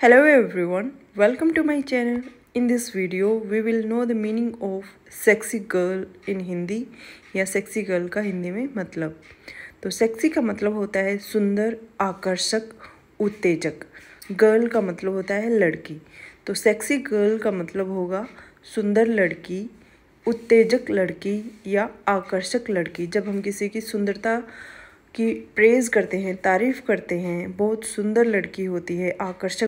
Hello everyone, welcome to my channel. In this video, we will know the meaning of sexy girl in Hindi या sexy girl का हिंदी में मतलब तो sexy का मतलब होता है सुंदर आकर्षक उत्तेजक girl का मतलब होता है लड़की तो sexy girl का मतलब होगा सुंदर लड़की उत्तेजक लड़की या आकर्षक लड़की जब हम किसी की सुंदरता की प्रेज़ करते हैं तारीफ़ करते हैं बहुत सुंदर लड़की होती है आकर्षक